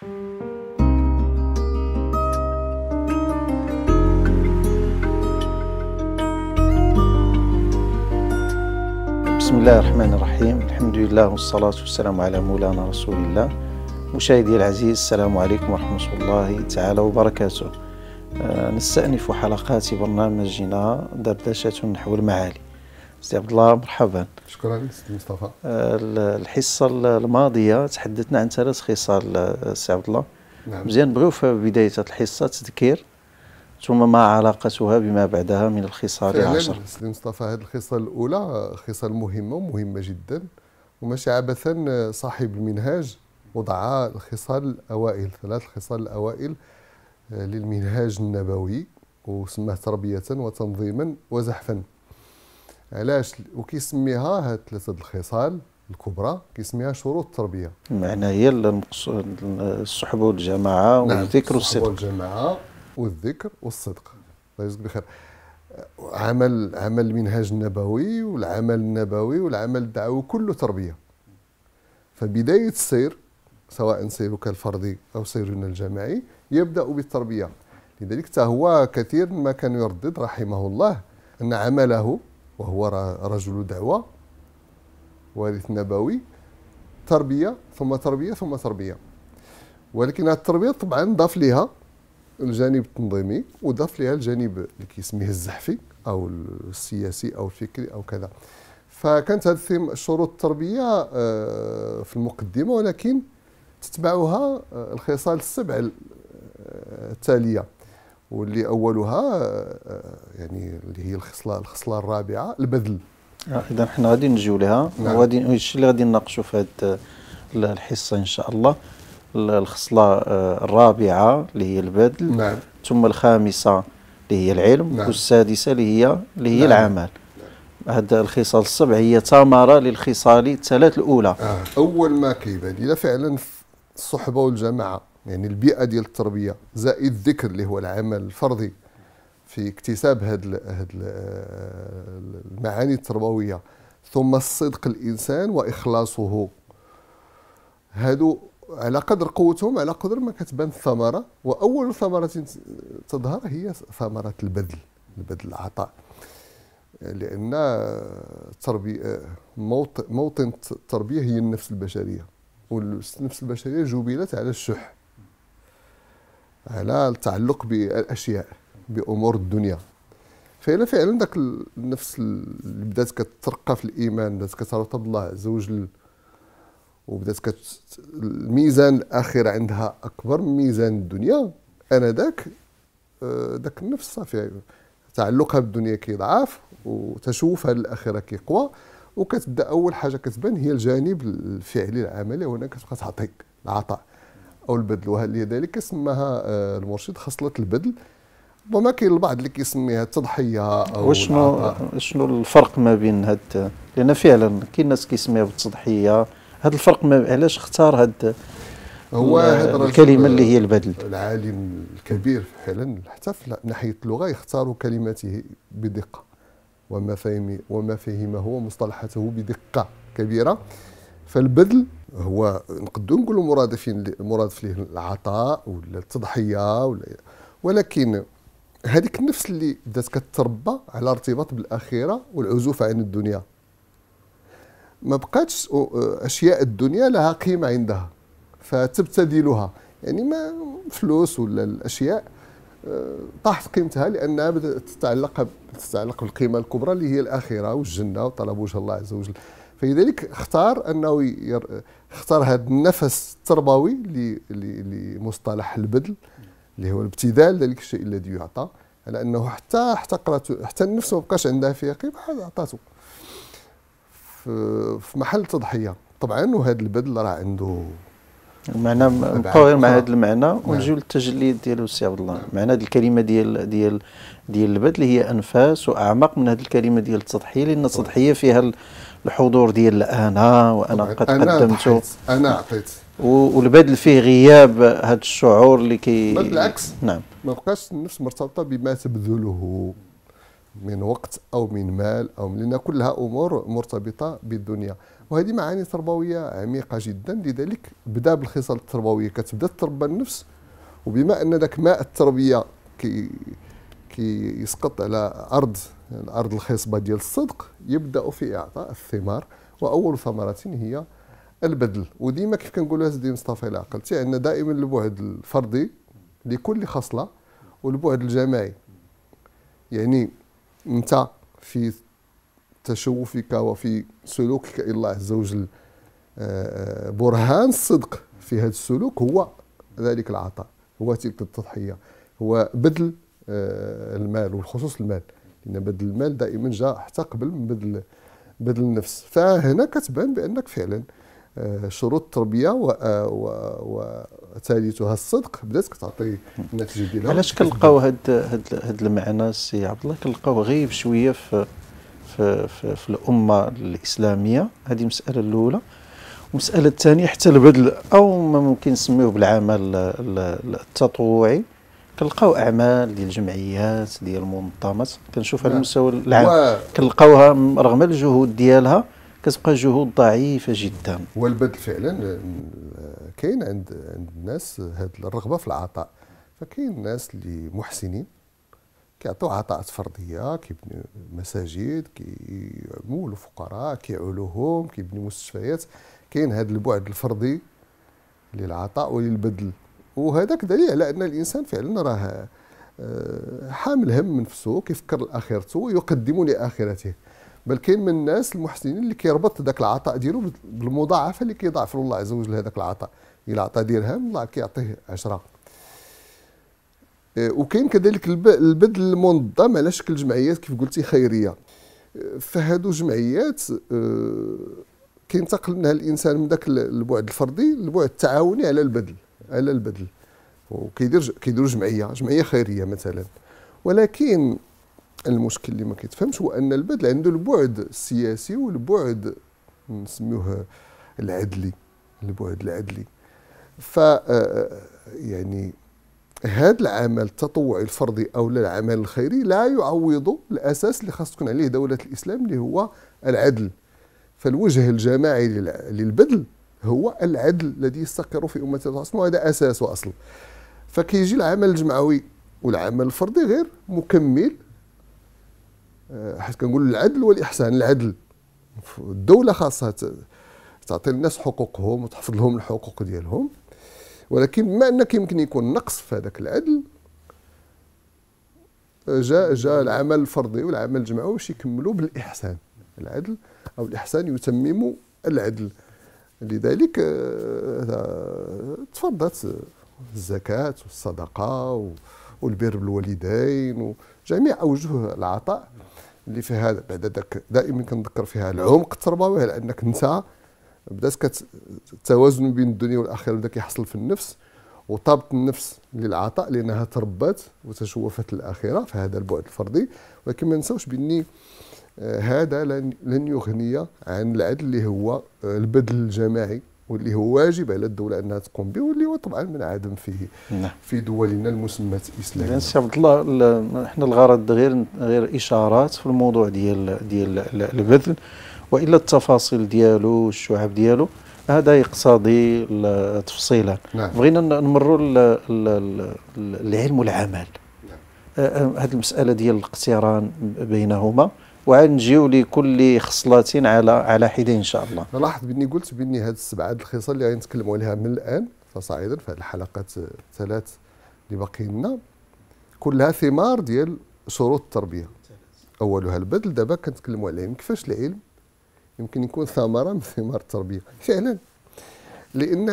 بسم الله الرحمن الرحيم الحمد لله والصلاة والسلام على مولانا رسول الله مشاهدي العزيز السلام عليكم ورحمة الله تعالى وبركاته آه، نستأنف حلقات برنامجنا دردشة حول المعالي سي عبد الله مرحبا شكرا سي مصطفى آه، الحصه الماضيه تحدثنا عن ثلاث خصال سي عبد الله نعم. مزيان نبغيو في بدايه الحصه تذكير ثم ما علاقتها بما بعدها من الخصال العشر سي سيدي مصطفى هذه الخصال الاولى خصال مهمه ومهمه جدا وماشي عبثا آه، صاحب المنهاج وضع الخصال الاوائل ثلاث خصال الاوائل آه، للمنهاج النبوي وسماه تربيه وتنظيما وزحفا علاش وكيسميها هاد ثلاثه الخصال الكبرى كيسميها شروط التربيه معنى هي الصحبه والجماعه نعم، والذكر والصدق نعم والجماعه والذكر والصدق الله يجزيك بخير عمل عمل المنهاج النبوي والعمل النبوي والعمل الدعوي كله تربيه فبدايه السير سواء سيرك الفردي او سيرنا الجماعي يبدا بالتربيه لذلك هو كثير ما كان يردد رحمه الله ان عمله وهو رجل دعوة وارث نبوي تربية ثم تربية ثم تربية ولكن التربية طبعا ضاف لها الجانب التنظيمي وضاف لها الجانب اللي كيسميه الزحفي أو السياسي أو الفكري أو كذا فكانت هذه شروط التربية آه، في المقدمة ولكن تتبعها آه، الخصال السبع آه، التالية واللي اولها آه، يعني اللي هي الخصله الخصله الرابعه البذل آه، اذا حنا غادي نجيو لها نعم. الشيء اللي غادي نناقشوا في هذه الحصه ان شاء الله الخصله آه، الرابعه اللي هي البذل نعم. ثم الخامسه اللي هي العلم نعم. والسادسه اللي هي اللي هي نعم. العمل هذا الخصال السبع هي ثمره للخصال الثلاث الاولى آه. اول ما كيبان الا فعلا الصحبه والجماعه يعني البيئه ديال التربيه زائد الذكر اللي هو العمل الفردي في اكتساب هاد هاد آه، المعاني التربويه ثم الصدق الانسان واخلاصه هادو على قدر قوتهم على قدر ما كتبان الثمره واول ثمره تظهر هي ثمره البذل البذل العطاء لان التربيه موطن التربيه هي النفس البشريه والنفس البشريه جبلت على الشح على التعلق بالاشياء بامور الدنيا فعلا فعلا داك النفس اللي بدات كترقى في الايمان بدات كترتبط بالله عز وجل وبدات كت... الميزان الاخر عندها اكبر من ميزان الدنيا انا ذاك آه، ذاك النفس صافي تعلقها بالدنيا كيضعف وتشوفها للاخره كيقوى وكتبدا اول حاجه كتبان هي الجانب الفعلي العملي وهنا كتبقى تعطي العطاء او البذل ولذلك سماها آه، المرشد خصله البذل ربما كاين البعض اللي كيسميها التضحيه او وشنو العطاء. شنو الفرق ما بين هاد لان فعلا كاين ناس كيسميها بالتضحيه هذا الفرق ما علاش اختار هاد هو آه، الكلمه اللي هي البدل العالم الكبير فعلا حتى في ناحيه اللغه يختار كلماته بدقه وما فهم وما فهمه ومصطلحاته بدقه كبيره فالبدل هو نقدروا نقولوا مرادفين مرادف ليه العطاء ولا التضحيه ولا ولكن هذيك النفس اللي بدات كتربى على ارتباط بالاخره والعزوف عن الدنيا ما بقاتش اشياء الدنيا لها قيمه عندها فتبتذلها يعني ما فلوس ولا الاشياء آه، طاحت قيمتها لانها بدات تتعلق تتعلق بالقيمه الكبرى اللي هي الاخره والجنه وطلب وجه الله عز وجل فلذلك اختار انه ير... اختار هذا النفس التربوي لمصطلح البذل اللي هو الابتذال ذلك الشيء الذي يعطى على انه حتى حتى قرات حتى النفس ما بقاش عندها فيها قيمه عطاته في محل تضحيه طبعا وهذا البذل راه عنده معنى نبقاو غير مع آه. هذا المعنى نعم. ونجيو للتجلي ديالو سي عبد الله معنى هذه الكلمه ديال ديال ديال البذل هي انفاس واعمق من هذه الكلمه ديال التضحيه لان التضحيه فيها الحضور ديال انا وانا قد أنا قدمت انا عطيت والبدل فيه غياب هذا الشعور اللي كي بالعكس نعم ما بقاش النفس مرتبطه بما تبذله من وقت او من مال او من لان كلها امور مرتبطه بالدنيا وهذه معاني تربويه عميقه جدا لذلك بدا بالخصال التربويه كتبدا تربى النفس وبما ان ذاك ماء التربيه كي كي يسقط على ارض الارض الخصبه ديال الصدق يبداوا في اعطاء الثمار واول ثمره هي البذل وديما كيف كنقولوا سيدي مصطفى العقل عندنا دائما البعد الفردي لكل خصله والبعد الجماعي يعني انت في تشوفك وفي سلوكك الى الله عز وجل آه، آه، برهان الصدق في هذا السلوك هو ذلك العطاء هو تلك التضحيه هو بذل آه، المال والخصوص المال لان بدل المال دائما جاء حتى قبل من بدل بدل النفس فهنا كتبان بانك فعلا آه، شروط التربيه وثالثها آه، الصدق بدات كتعطي النتيجه ديالها علاش كنلقاو هاد هاد المعنى السي عبد الله كنلقاو غايب شويه في في في, في الامه الاسلاميه هذه المساله الاولى المساله الثانيه حتى البذل او ما ممكن نسميوه بالعمل التطوعي كنلقاو اعمال ديال الجمعيات ديال المنظمات كنشوفها على نعم. المستوى العام كنلقاوها رغم الجهود ديالها كتبقى جهود ضعيفه جدا والبدل فعلا كاين عند عند الناس هذه الرغبه في العطاء فكاين الناس اللي محسنين كيعطيو عطاءات فرديه كيبنيو مساجد كيعموا الفقراء كيعولوهم كيبنيو مستشفيات كاين هذا البعد الفردي للعطاء وللبذل وهذاك دليل على ان الانسان فعلا راه آه، حامل هم من نفسه كيفكر لاخرته ويقدم لاخرته بل كاين من الناس المحسنين اللي كيربط ذاك العطاء ديالو بالمضاعفه اللي كيضاعف الله عز وجل هذاك العطاء الى عطى درهم الله كيعطيه 10 آه، وكاين كذلك البذل المنظم على شكل جمعيات كيف قلتي خيريه آه، فهادو جمعيات كينتقل منها الانسان من ذاك البعد الفردي للبعد التعاوني على البذل على البذل وكيدير كيديروا جمعيه جمعيه خيريه مثلا ولكن المشكل اللي ما كيتفهمش هو ان البذل عنده البعد السياسي والبعد نسميوه العدلي البعد العدلي ف آه، آه، يعني هذا العمل التطوعي الفردي او العمل الخيري لا يعوض الاساس اللي خاص تكون عليه دوله الاسلام اللي هو العدل فالوجه الجماعي للبذل هو العدل الذي يستقر في امه العصمة وهذا اساس واصل فكيجي العمل الجمعوي والعمل الفردي غير مكمل آه، حيت كنقول العدل والاحسان العدل الدوله خاصه تعطي الناس حقوقهم وتحفظ لهم الحقوق ديالهم ولكن بما ان يمكن يكون نقص في هذاك العدل جاء جاء العمل الفردي والعمل الجمعوي باش يكملوا بالاحسان العدل او الاحسان يتمم العدل لذلك آه، تفضلت الزكاة والصدقة والبر بالوالدين وجميع أوجه العطاء نعم. اللي فيها بعد ذاك دائما كنذكر فيها العمق التربوي لأنك أنت بدات كتوازن بين الدنيا والآخرة بدا كيحصل في النفس وطابت النفس للعطاء لأنها تربت وتشوفت الآخرة في هذا البعد الفردي ولكن ما نساوش بأني آه، هذا لن لن يغني عن العدل اللي هو آه، البذل الجماعي واللي هو واجب على الدوله انها تقوم به واللي هو طبعا من عدم فيه نعم. في دولنا المسمات الاسلاميه. يعني سي عبد الله احنا الغرض غير غير اشارات في الموضوع ديال ديال البذل والا التفاصيل ديالو الشعب ديالو هذا يقتضي تفصيلا نعم. بغينا نمروا العلم والعمل نعم. آه، هذه المساله ديال الاقتران بينهما وغنجيو نجيو لكل خصله على على حده ان شاء الله لاحظ بني قلت بني هاد السبعه الخصال اللي غنتكلموا عليها من الان فصاعدا في هذه الحلقات الثلاث اللي باقي لنا كلها ثمار ديال شروط التربيه اولها البذل دابا كنتكلموا على العلم كيفاش العلم يمكن يكون ثمره من ثمار التربيه فعلا لان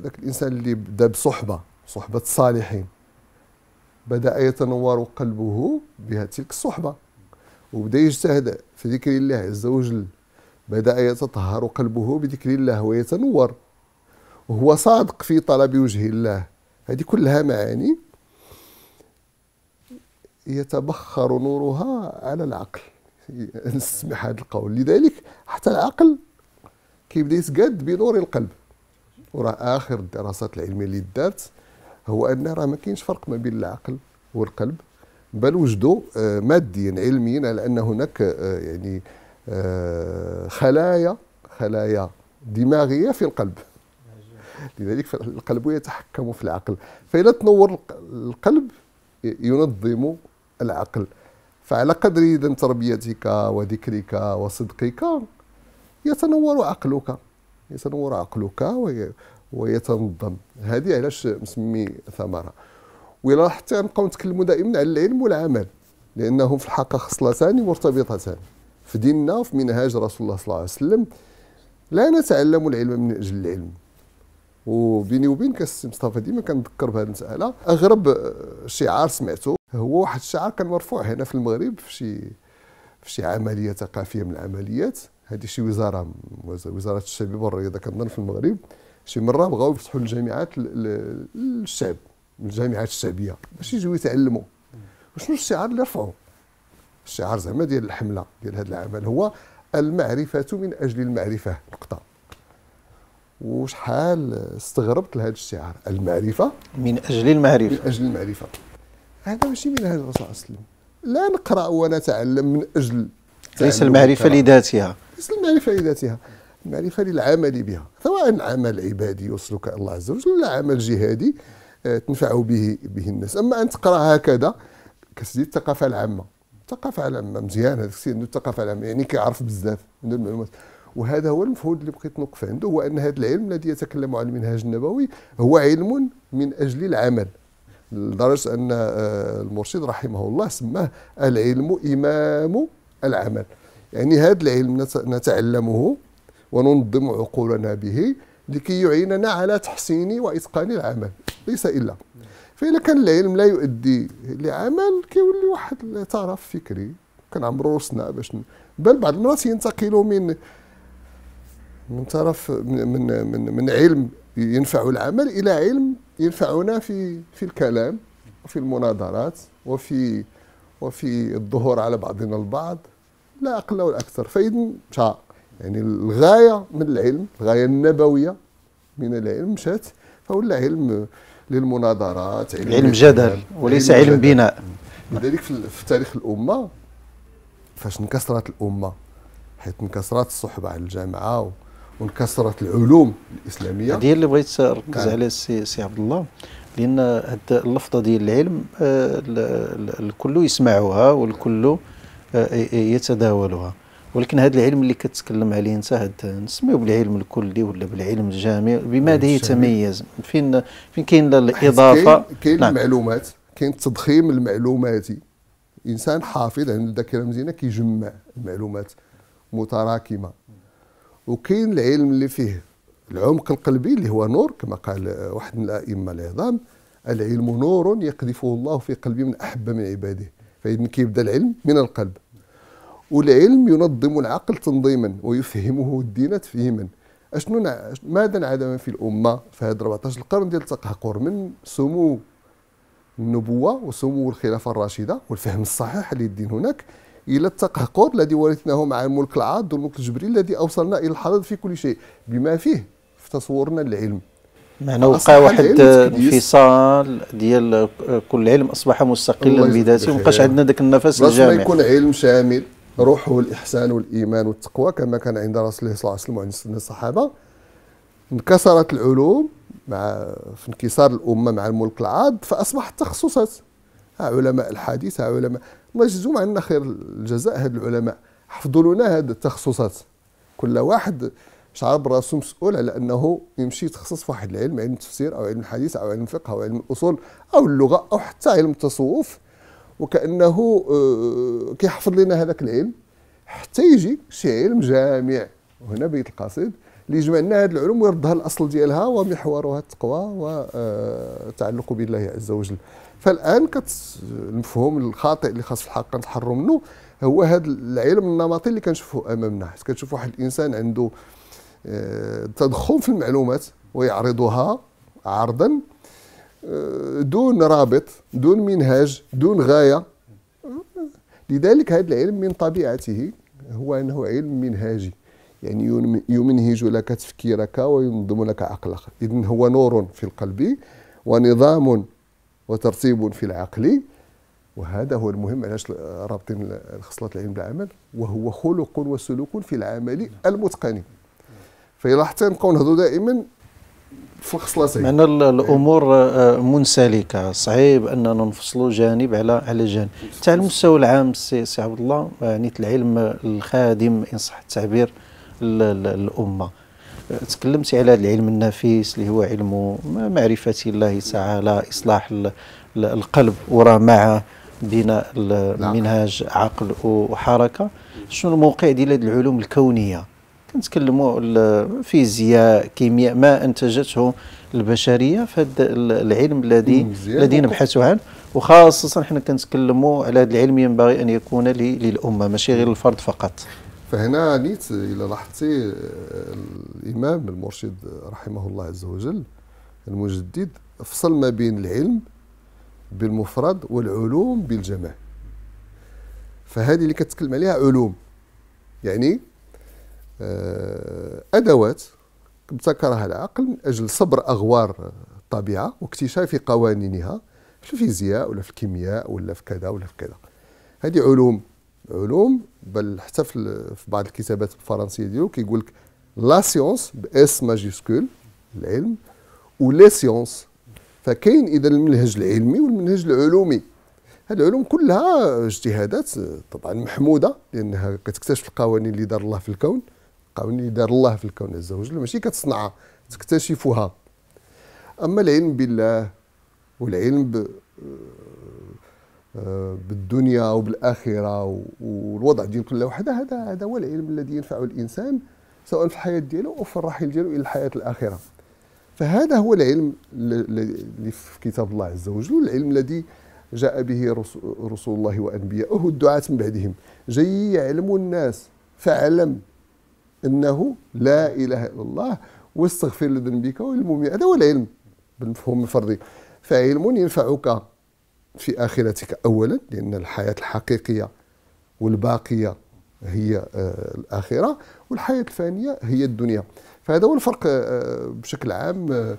ذاك الانسان اللي بدا بصحبه صحبه الصالحين بدا يتنور قلبه تلك الصحبه وبدا يجتهد في ذكر الله عز وجل بدأ يتطهر قلبه بذكر الله ويتنور وهو صادق في طلب وجه الله هذه كلها معاني يتبخر نورها على العقل نسمع هذا القول لذلك حتى العقل كيبدا يتقاد بنور القلب وراه اخر الدراسات العلميه اللي دارت هو ان راه ما كاينش فرق ما بين العقل والقلب بل وجدوا آه، ماديا علميا على ان هناك آه، يعني آه، خلايا خلايا دماغيه في القلب لذلك القلب يتحكم في العقل فإذا تنور القلب ينظم العقل فعلى قدر إذا تربيتك وذكرك وصدقك يتنور عقلك يتنور عقلك ويتنظم هذه علاش مسمي ثمره ولا حتى نبقاو نتكلموا دائما على العلم والعمل لانه في الحقيقه خصلتان مرتبطتان في ديننا وفي منهاج رسول الله صلى الله عليه وسلم لا نتعلم العلم من اجل العلم وبيني وبينك السي مصطفى ديما كنذكر بهذه المساله اغرب شعار سمعته هو واحد الشعار كان مرفوع هنا في المغرب في شي في شي عمليه ثقافيه من العمليات هذه شي وزاره وزاره الشباب والرياضه كنظن في المغرب شي مره بغاو يفتحوا الجامعات للشعب الجامعات الشعبيه باش يجيو يتعلموا وشنو الشعار اللي رفعوا الشعار زعما ديال الحمله ديال هذا العمل هو المعرفه من اجل المعرفه نقطه وشحال استغربت لهذا الشعار المعرفه من اجل المعرفه من اجل المعرفه هذا ماشي من هذا الرسول صلى لا نقرا ونتعلم من اجل ليس المعرفه لذاتها ليس المعرفه لذاتها المعرفه للعمل بها سواء عمل عبادي يوصلك الله عز وجل ولا عمل جهادي تنفع به به الناس اما ان تقرا هكذا كسيدي الثقافه العامه الثقافه العامه مزيان هذاك السيد عنده الثقافه العامه يعني كيعرف بزاف عنده المعلومات وهذا هو المفهوم اللي بقيت نوقف عنده هو ان هذا العلم الذي يتكلم عن المنهاج النبوي هو علم من اجل العمل لدرجه ان آه، المرشد رحمه الله سماه العلم امام العمل يعني هذا العلم نتعلمه وننظم عقولنا به لكي يعيننا على تحسين واتقان العمل ليس إلا فإذا كان العلم لا يؤدي لعمل كيولي واحد الترف فكري كنعمرو راسنا باش بل بعض المرات ينتقلوا من من طرف من من من, علم ينفع العمل الى علم ينفعنا في في الكلام وفي المناظرات وفي وفي الظهور على بعضنا البعض لا اقل ولا اكثر فاذا مشى يعني الغايه من العلم الغايه النبويه من العلم مشات فولا علم للمناظرات علم, علم جدل وليس علم, علم بناء لذلك في تاريخ الامه فاش انكسرت الامه حيث انكسرت الصحبه على الجامعه وانكسرت العلوم الاسلاميه هذه اللي بغيت نركز عليها سي سي عبد الله لان هاد اللفظه ديال العلم آه، الكل يسمعها والكل آه، يتداولها ولكن هذا العلم اللي كتكلم عليه انت هذا نسميه بالعلم الكلي ولا بالعلم الجامع بماذا نعم، يتميز فين فين كاين الاضافه كاين نعم. المعلومات كاين التضخيم المعلوماتي انسان حافظ عند الذاكره مزيانه كيجمع المعلومات متراكمه وكاين العلم اللي فيه العمق القلبي اللي هو نور كما قال واحد من الائمه العظام العلم نور يقذفه الله في قلب من احب من عباده فاذا كيبدا العلم من القلب والعلم ينظم العقل تنظيما ويفهمه الدين تفهيما اشنو ماذا انعدم في الامه في هذا 14 القرن ديال التقهقر من سمو النبوه وسمو الخلافه الراشده والفهم الصحيح للدين هناك الى التقهقر الذي ورثناه مع الملك العاد والملك الجبري الذي اوصلنا الى الحضر في كل شيء بما فيه في تصورنا للعلم معنى وقع واحد انفصال ديال كل علم اصبح مستقلا بذاته ما عندنا ذاك النفس الجامع لازم يكون علم شامل روح والإحسان والإيمان والتقوى كما كان عند رسول الله صلى الله عليه وسلم وعند سيدنا الصحابة انكسرت العلوم مع في انكسار الأمة مع الملك العاد فأصبحت تخصصات علماء الحديث علماء الله يجزيهم عنا خير الجزاء هاد العلماء حفظوا لنا هاد التخصصات كل واحد شعر براسو مسؤول على انه يمشي يتخصص في واحد العلم علم التفسير او علم الحديث او علم الفقه او علم الاصول او اللغه او حتى علم التصوف وكانه آه، كيحفظ لنا هذاك العلم حتى يجي شي علم جامع وهنا بيت القصيد اللي يجمع لنا هذه العلوم ويردها الاصل ديالها ومحورها التقوى والتعلق آه، بالله عز وجل فالان كت المفهوم الخاطئ اللي خاص الحق نتحروا منه هو هذا العلم النمطي اللي كنشوفه امامنا حيت كنشوف واحد الانسان عنده آه، تضخم في المعلومات ويعرضها عرضا دون رابط دون منهاج دون غاية لذلك هذا العلم من طبيعته هو أنه علم منهاجي يعني يمنهج لك تفكيرك وينظم لك عقلك إذن هو نور في القلب ونظام وترتيب في العقل وهذا هو المهم علاش رابطين الخصلات العلم بالعمل وهو خلق وسلوك في العمل المتقن فإلا حتى نبقاو دائما في الخصلاسه معنا الامور آه، منسلكه صعيب اننا نفصلوا جانب على على جانب حتى على المستوى العام سي عبد الله يعني العلم الخادم ان صح التعبير الامه آه، تكلمتي على هذا العلم النفيس اللي هو علم معرفه الله تعالى اصلاح القلب وراه مع بناء المنهاج نعم. عقل وحركه شنو الموقع ديال العلوم الكونيه نتكلموا الفيزياء كيمياء ما انتجته البشريه في هذا العلم الذي الذي نبحث عنه وخاصه حنا كنتكلموا على هذا العلم ينبغي ان يكون للامه ماشي غير الفرد فقط فهنا نيت الى لاحظتي آه، الامام المرشد رحمه الله عز وجل المجدد فصل ما بين العلم بالمفرد والعلوم بالجمع فهذه اللي كتكلم عليها علوم يعني آه، أدوات ابتكرها العقل من أجل صبر أغوار الطبيعة واكتشاف قوانينها في الفيزياء ولا في الكيمياء ولا في كذا ولا في كذا هذه علوم علوم بل حتى في بعض الكتابات الفرنسيه ديالو كيقول لك لا سيونس باس ماجيسكول العلم ولي سيونس فكاين اذا المنهج العلمي والمنهج العلومي هاد العلوم كلها اجتهادات طبعا محموده لانها كتكتشف القوانين اللي دار الله في الكون القوانين اللي دار الله في الكون عز وجل ماشي كتصنعها تكتشفها اما العلم بالله والعلم ب... آه، آه، بالدنيا وبالاخره والوضع ديال كل واحد هذا هذا هو العلم الذي ينفع الانسان سواء في الحياه ديالو او في الرحيل ديالو الى الحياه الاخره فهذا هو العلم اللي في كتاب الله عز وجل والعلم الذي جاء به رسول الله وانبياءه الدعاة من بعدهم جاي يعلموا الناس فاعلم انه لا اله الا الله واستغفر لذنبك والمؤمن هذا هو العلم بالمفهوم الفردي فعلم ينفعك في اخرتك اولا لان الحياه الحقيقيه والباقيه هي آه، الاخره والحياه الفانيه هي الدنيا فهذا هو الفرق آه، بشكل عام آه،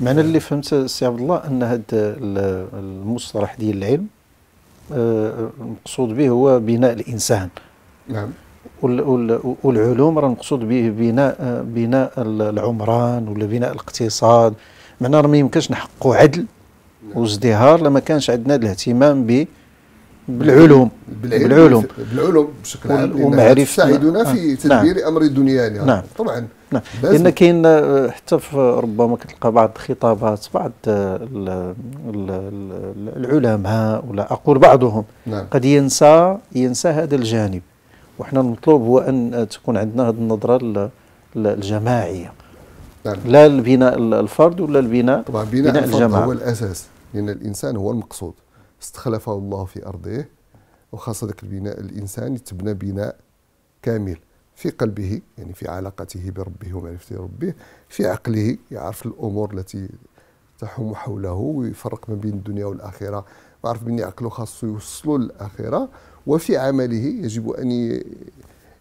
معنى اللي فهمت سي عبد الله ان هذا المصطلح ديال العلم المقصود به هو بناء الانسان نعم والعلوم راه المقصود به بناء بناء العمران ولا بناء الاقتصاد معنا راه ما يمكنش نحققوا عدل وازدهار لما كانش عندنا الاهتمام ب بالعلوم بالعلوم بالعلوم بشكل عام ومعرفة تساعدنا في نعم. تدبير نعم امر الدنيا يعني نعم طبعا نعم لان كاين آه، حتى ربما كتلقى بعض الخطابات بعض العلماء ولا اقول بعضهم نعم قد ينسى ينسى هذا الجانب وحنا المطلوب هو أن تكون عندنا هذه النظرة الجماعية نعم. لا البناء الفرد ولا البناء طبعا بناء, بناء الجماعة هو الأساس لأن الإنسان هو المقصود استخلفه الله في أرضه وخاصة ذاك البناء الإنساني تبنى بناء كامل في قلبه يعني في علاقته بربه ومعرفته ربه في عقله يعرف الأمور التي تحوم حوله ويفرق ما بين الدنيا والآخرة وعرف بني عقله خاص يوصلوا للآخرة وفي عمله يجب أن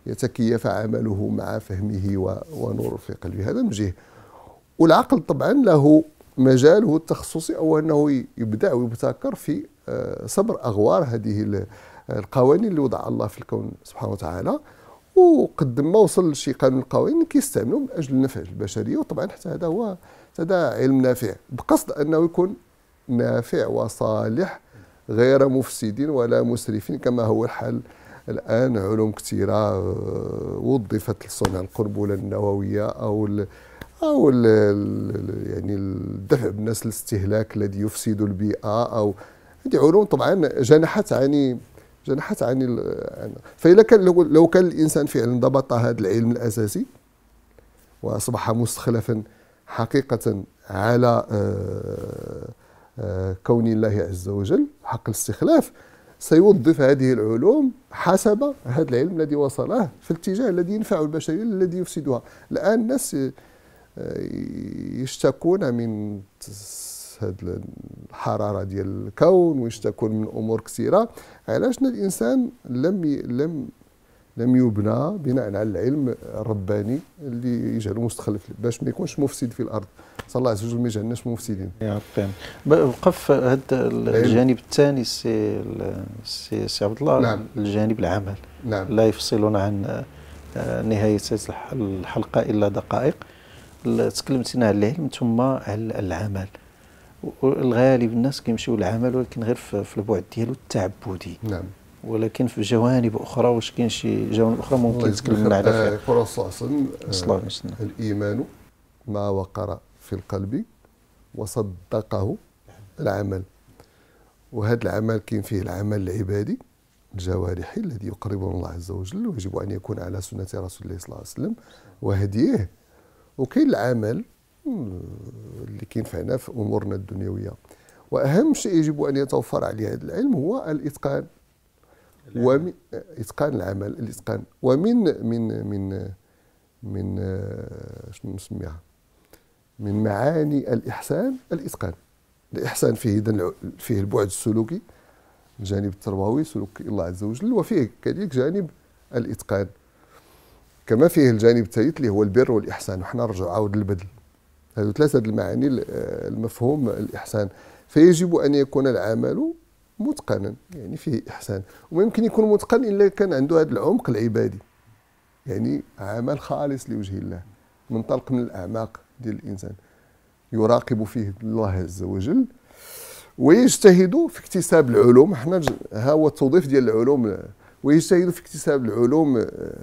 يتكيف عمله مع فهمه ونور في قلبه هذا من جهة والعقل طبعا له مجاله التخصصي أو أنه يبدع ويبتكر في آه، صبر أغوار هذه القوانين اللي وضع الله في الكون سبحانه وتعالى وقد ما وصل لشي قانون قوانين كيستعملوا من اجل النفع البشريه وطبعا حتى هذا هو هذا علم نافع بقصد انه يكون نافع وصالح غير مفسدين ولا مسرفين كما هو الحال الآن علوم كثيرة آه، وظفت لصنع القنبلة النووية أو الـ أو الـ يعني الدفع بالناس للاستهلاك الذي يفسد البيئة أو هذه علوم طبعا جنحت عن جنحت عن فإذا كان لو كان الإنسان فعلا ضبط هذا العلم الأساسي وأصبح مستخلفا حقيقة على آه كون الله عز وجل حق الاستخلاف سيوظف هذه العلوم حسب هذا العلم الذي وصله في الاتجاه الذي ينفع البشريه الذي يفسدها الان الناس آه، يشتكون من هذه الحراره ديال الكون ويشتكون من امور كثيره علاش الانسان لم لم لم يبنى بناء على العلم الرباني اللي يجعله مستخلف باش ما يكونش مفسد في الارض صلى زوج المجان يجعلناش مفسدين يا ربي وقف هذا أيوة. الجانب الثاني سي سي سي عبد الله نعم. الجانب العمل نعم. لا يفصلنا عن آه، نهايه الحلقه الا دقائق تكلمتنا على العلم ثم على العمل الغالب الناس كيمشيو للعمل ولكن غير في البعد ديالو التعبدي نعم ولكن في جوانب اخرى واش كاين شي جوانب اخرى ممكن تكلمنا عليها آه، يقول صلى الله عليه وسلم آه، الايمان ما وقر في القلب وصدقه العمل وهذا العمل كاين فيه العمل العبادي الجوارحي الذي يقربنا الله عز وجل ويجب ان يكون على سنه رسول الله صلى الله عليه وسلم وهديه وكاين العمل اللي كينفعنا في امورنا الدنيويه واهم شيء يجب ان يتوفر عليه هذا العلم هو الاتقان ومن اتقان العمل الاتقان ومن من من من آه، شنو نسميها من معاني الإحسان الإتقان الإحسان فيه إذن فيه البعد السلوكي الجانب التربوي سلوك الله عز وجل وفيه كذلك جانب الإتقان كما فيه الجانب الثالث اللي هو البر والإحسان وحنا نرجع عاود للبدل هذو ثلاثة المعاني آه، المفهوم الإحسان فيجب أن يكون العمل متقنا يعني فيه إحسان وما يمكن يكون متقن إلا كان عنده هذا العمق العبادي يعني عمل خالص لوجه الله منطلق من الأعماق ديال الانسان يراقب فيه الله عز وجل ويجتهدوا في اكتساب العلوم حنا ها هو التوظيف ديال العلوم ويجتهدوا في اكتساب العلوم آه،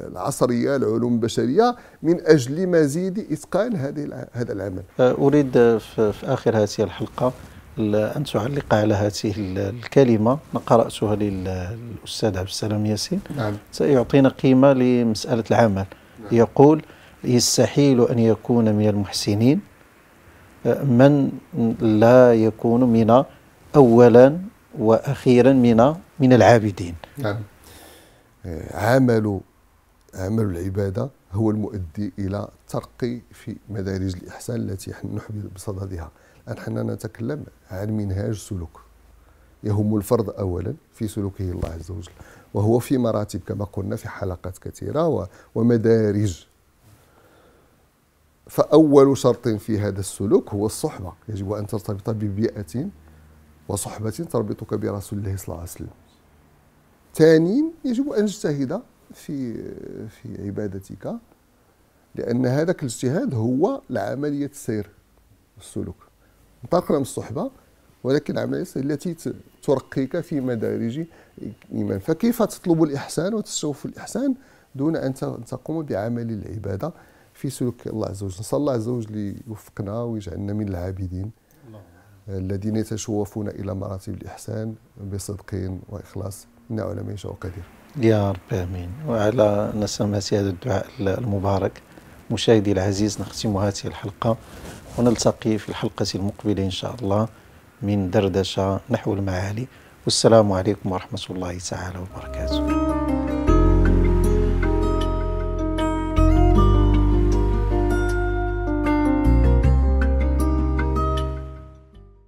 العصريه العلوم البشريه من اجل مزيد اتقان هذه هذا العمل آه، اريد في اخر هذه الحلقه ان تعلق على هذه الكلمه قراتها للاستاذ عبد السلام ياسين نعم. سيعطينا قيمه لمساله العمل نعم. يقول يستحيل أن يكون من المحسنين من لا يكون من أولا وأخيرا من من العابدين نعم عمل عمل العبادة هو المؤدي إلى الترقي في مدارج الإحسان التي نحبل بصددها الآن حنا نتكلم عن منهاج سلوك يهم الفرد أولا في سلوكه الله عز وجل وهو في مراتب كما قلنا في حلقات كثيرة ومدارج فأول شرط في هذا السلوك هو الصحبة يجب أن ترتبط ببيئة وصحبة تربطك برسول الله صلى الله عليه وسلم ثانيا يجب أن تجتهد في في عبادتك لأن هذاك الاجتهاد هو العملية السير والسلوك انطلقنا من الصحبة ولكن عملية التي ترقيك في مدارج الإيمان فكيف تطلب الإحسان وتستوف الإحسان دون أن تقوم بعمل العبادة في سلوك الله عز وجل نسال الله عز وجل يوفقنا ويجعلنا من العابدين الذين يتشوفون الى مراتب الاحسان بصدق واخلاص انه على ما يشاء قدير يا رب امين وعلى نسمة هذا الدعاء المبارك مشاهدي العزيز نختم هذه الحلقه ونلتقي في الحلقه المقبله ان شاء الله من دردشه نحو المعالي والسلام عليكم ورحمه الله تعالى وبركاته